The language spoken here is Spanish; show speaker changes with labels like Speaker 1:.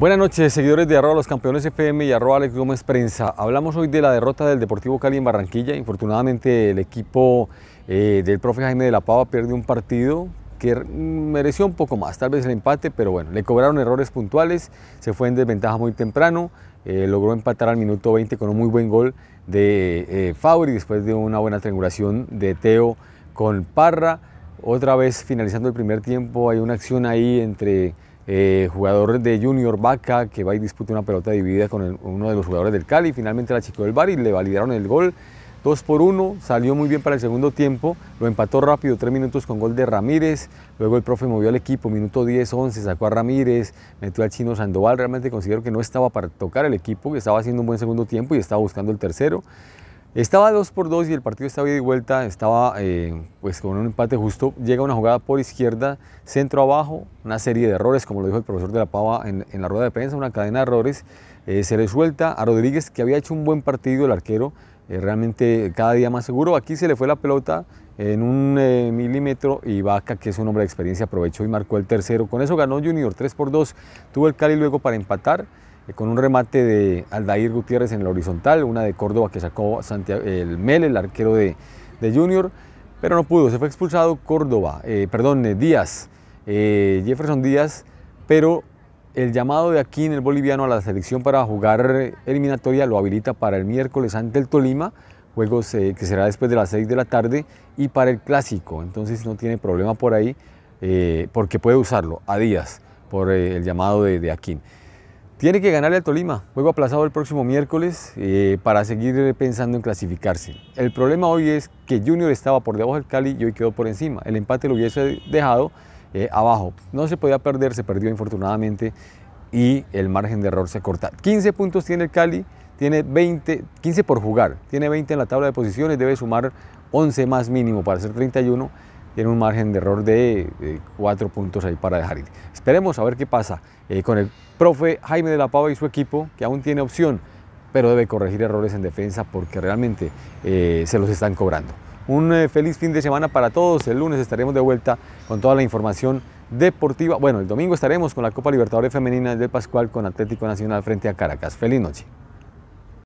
Speaker 1: Buenas noches, seguidores de arroba los campeones FM y arroba Alex Gómez Prensa. Hablamos hoy de la derrota del Deportivo Cali en Barranquilla. Infortunadamente el equipo eh, del profe Jaime de la Pava pierde un partido que mm, mereció un poco más, tal vez el empate, pero bueno, le cobraron errores puntuales, se fue en desventaja muy temprano, eh, logró empatar al minuto 20 con un muy buen gol de eh, Fabri después de una buena triangulación de Teo con Parra. Otra vez finalizando el primer tiempo hay una acción ahí entre eh, jugador de Junior Vaca, que va y disputa una pelota dividida con uno de los jugadores del Cali, finalmente la chico del bar y le validaron el gol. 2 por 1, salió muy bien para el segundo tiempo, lo empató rápido, 3 minutos con gol de Ramírez, luego el profe movió al equipo, minuto 10, 11, sacó a Ramírez, metió al chino Sandoval, realmente considero que no estaba para tocar el equipo, que estaba haciendo un buen segundo tiempo y estaba buscando el tercero. Estaba 2 por 2 y el partido estaba ida y vuelta, estaba eh, pues con un empate justo. Llega una jugada por izquierda, centro abajo, una serie de errores, como lo dijo el profesor de la Pava en, la rueda de prensa, una cadena de errores. Eh, se le suelta a Rodríguez, que había hecho un buen partido, el arquero, eh, realmente cada día más seguro. Aquí se le fue la pelota en un milímetro y Vaca, que es un hombre de experiencia, aprovechó y marcó el tercero. Con eso ganó Junior 3 por 2. Tuvo el Cali luego para empatar. Eh, con un remate de Aldair Gutiérrez en la horizontal, una de Córdoba que sacó Santiago, el Mel, el arquero de, Junior, pero no pudo, se fue expulsado Córdoba, eh, perdón, eh, Díaz, Jefferson Díaz, pero el llamado de Aquín, el boliviano, a la selección para jugar eliminatoria lo habilita para el miércoles ante el Tolima, juego que será después de las 6 de la tarde, y para el clásico, entonces no tiene problema por ahí, porque puede usarlo a Díaz por el llamado de, de Aquín. Tiene que ganarle al Tolima, juego aplazado el próximo miércoles eh, para seguir pensando en clasificarse. El problema hoy es que Junior estaba por debajo del Cali y hoy quedó por encima. El empate lo hubiese dejado eh, abajo. No se podía perder, se perdió infortunadamente y el margen de error se corta. 15 puntos tiene el Cali, tiene 20, 15 por jugar, tiene 20 en la tabla de posiciones, debe sumar 11 más mínimo para ser 31 tiene un margen de error de cuatro puntos ahí para dejar ir. Esperemos a ver qué pasa eh, con el profe Jaime de la Pava y su equipo, que aún tiene opción, pero debe corregir errores en defensa porque realmente eh, se los están cobrando. Un eh, feliz fin de semana para todos. El lunes estaremos de vuelta con toda la información deportiva. Bueno, el domingo estaremos con la Copa Libertadores Femenina de Pascual con Atlético Nacional frente a Caracas. Feliz noche.